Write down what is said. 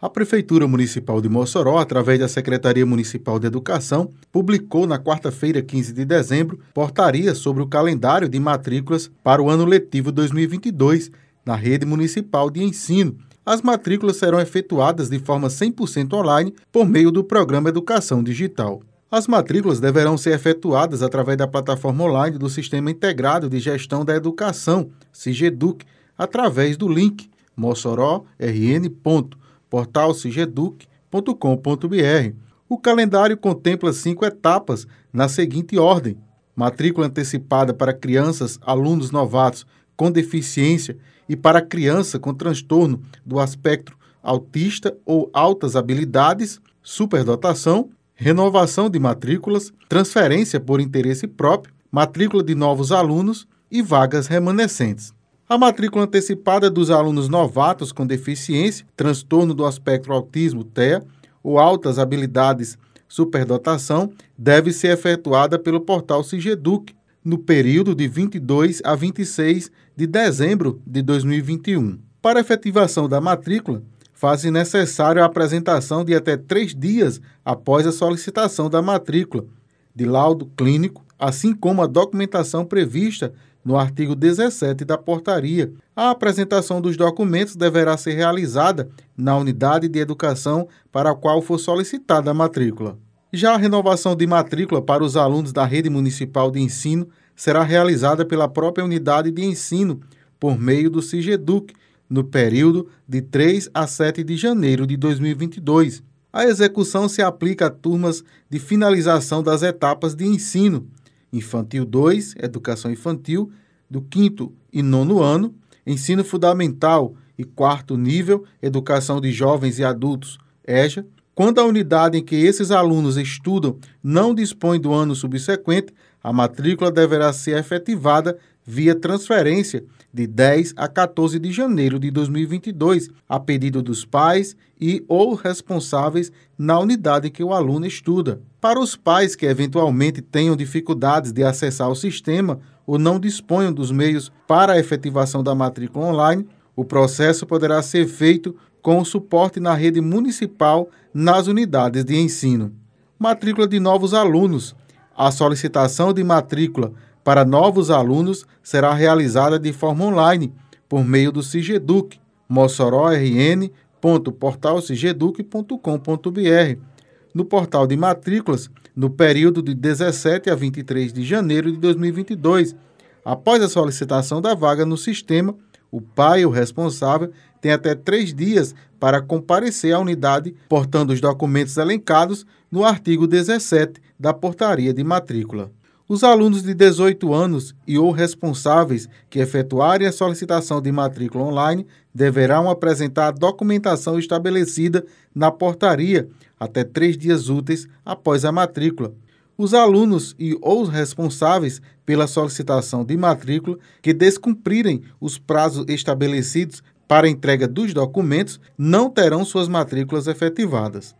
A Prefeitura Municipal de Mossoró, através da Secretaria Municipal de Educação, publicou na quarta-feira, 15 de dezembro, portaria sobre o calendário de matrículas para o ano letivo 2022 na rede municipal de ensino. As matrículas serão efetuadas de forma 100% online por meio do programa Educação Digital. As matrículas deverão ser efetuadas através da plataforma online do Sistema Integrado de Gestão da Educação, SIGEDUC, através do link mossoró.rn portalcigeduc.com.br. O calendário contempla cinco etapas na seguinte ordem: matrícula antecipada para crianças, alunos novatos com deficiência e para criança com transtorno do espectro autista ou altas habilidades, superdotação, renovação de matrículas, transferência por interesse próprio, matrícula de novos alunos e vagas remanescentes. A matrícula antecipada é dos alunos novatos com deficiência, transtorno do espectro autismo TEA ou altas habilidades superdotação deve ser efetuada pelo portal Sigeduc no período de 22 a 26 de dezembro de 2021. Para efetivação da matrícula, faz-se necessário a apresentação de até três dias após a solicitação da matrícula, de laudo clínico, assim como a documentação prevista no artigo 17 da portaria, a apresentação dos documentos deverá ser realizada na unidade de educação para a qual for solicitada a matrícula. Já a renovação de matrícula para os alunos da rede municipal de ensino será realizada pela própria unidade de ensino por meio do SIGEDUC no período de 3 a 7 de janeiro de 2022. A execução se aplica a turmas de finalização das etapas de ensino, Infantil 2, Educação Infantil, do 5 e 9 ano, Ensino Fundamental e 4 nível, Educação de Jovens e Adultos, EJA, quando a unidade em que esses alunos estudam não dispõe do ano subsequente, a matrícula deverá ser efetivada via transferência de 10 a 14 de janeiro de 2022, a pedido dos pais e ou responsáveis na unidade que o aluno estuda. Para os pais que eventualmente tenham dificuldades de acessar o sistema ou não disponham dos meios para a efetivação da matrícula online, o processo poderá ser feito com o suporte na rede municipal nas unidades de ensino. Matrícula de novos alunos. A solicitação de matrícula para novos alunos será realizada de forma online por meio do Cigeduc, mossororn.portalcigeduc.com.br, no portal de matrículas, no período de 17 a 23 de janeiro de 2022. Após a solicitação da vaga no sistema, o pai ou responsável tem até três dias para comparecer à unidade portando os documentos elencados no artigo 17 da portaria de matrícula. Os alunos de 18 anos e ou responsáveis que efetuarem a solicitação de matrícula online deverão apresentar a documentação estabelecida na portaria até três dias úteis após a matrícula. Os alunos e ou responsáveis pela solicitação de matrícula que descumprirem os prazos estabelecidos para entrega dos documentos não terão suas matrículas efetivadas.